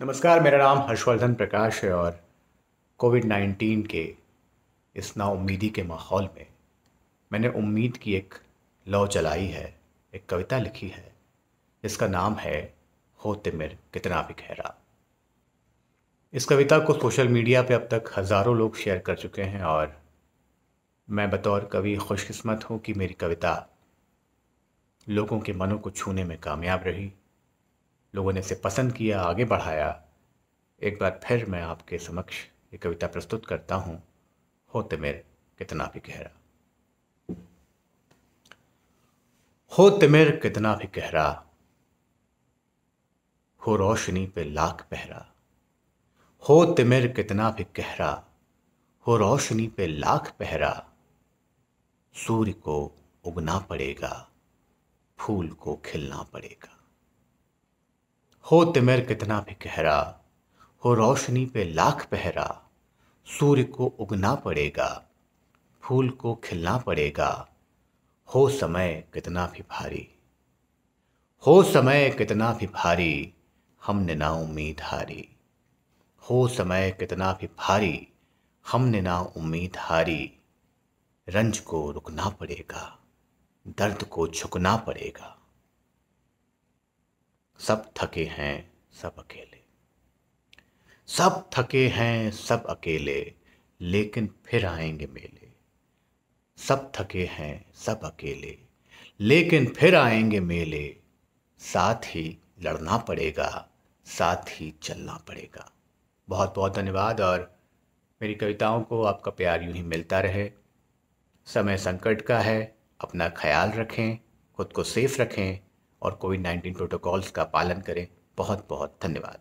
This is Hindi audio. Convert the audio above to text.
नमस्कार मेरा नाम हर्षवर्धन प्रकाश है और कोविड नाइन्टीन के इस नाउमीदी के माहौल में मैंने उम्मीद की एक लौ चलाई है एक कविता लिखी है जिसका नाम है हो तिमिर कितना भी गहरा इस कविता को सोशल मीडिया पे अब तक हज़ारों लोग शेयर कर चुके हैं और मैं बतौर कवि खुशकिस्मत हूँ कि मेरी कविता लोगों के मनों को छूने में कामयाब रही लोगों ने इसे पसंद किया आगे बढ़ाया एक बार फिर मैं आपके समक्ष ये कविता प्रस्तुत करता हूँ होते तिमिर कितना भी गहरा हो तिमिर कितना भी गहरा हो रोशनी पे लाख पहरा हो तिमिर कितना भी गहरा हो रोशनी पे लाख पहरा सूर्य को उगना पड़ेगा फूल को खिलना पड़ेगा हो तिमिर कितना भी गहरा हो रोशनी पे लाख पहरा सूर्य को उगना पड़ेगा फूल को खिलना पड़ेगा हो समय कितना भी भारी हो समय कितना भी भारी हमने ना उम्मीद हारी हो समय कितना भी भारी हमने ना उम्मीद हारी रंज को रुकना पड़ेगा दर्द को झुकना पड़ेगा सब थके हैं सब अकेले सब थके हैं सब अकेले लेकिन फिर आएंगे मेले सब थके हैं सब अकेले लेकिन फिर आएंगे मेले साथ ही लड़ना पड़ेगा साथ ही चलना पड़ेगा बहुत बहुत धन्यवाद और मेरी कविताओं को आपका प्यार यूं ही मिलता रहे समय संकट का है अपना ख्याल रखें खुद को सेफ रखें और कोविड नाइन्टीन प्रोटोकॉल्स का पालन करें बहुत बहुत धन्यवाद